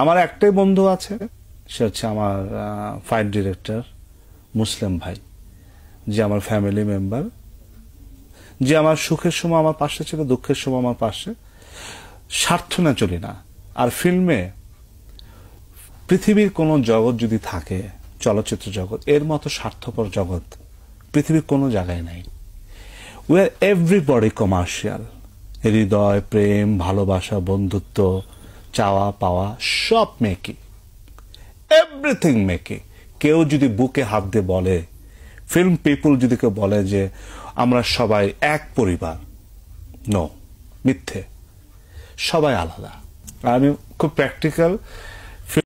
আমার একটাই বন্ধু আছে সে হচ্ছে আমার ফাইট ডিরেক্টর মুসলিম ভাই যে আমার ফ্যামিলি মেম্বার যে আমার সুখের সময় আমার পাশে ছিল দুঃখের সময় আমার পাশে স্বার্থ না চলি না আর ফিল্মে পৃথিবীর কোনো জগৎ যদি থাকে চলচ্চিত্র জগৎ এর মতো স্বার্থপর জগৎ পৃথিবীর কোনো জায়গায় নাই উই আর এভরিবডি কমার্শিয়াল হৃদয় প্রেম ভালোবাসা বন্ধুত্ব চাওয়া পাওয়া সব মেকি এভরিথিং মেকি কেউ যদি বুকে হাত দিয়ে বলে ফিল্ম পিপুল যদি কেউ বলে যে আমরা সবাই এক পরিবার নো মিথ্যে সবাই আলাদা আমি খুব প্র্যাকটিক্যাল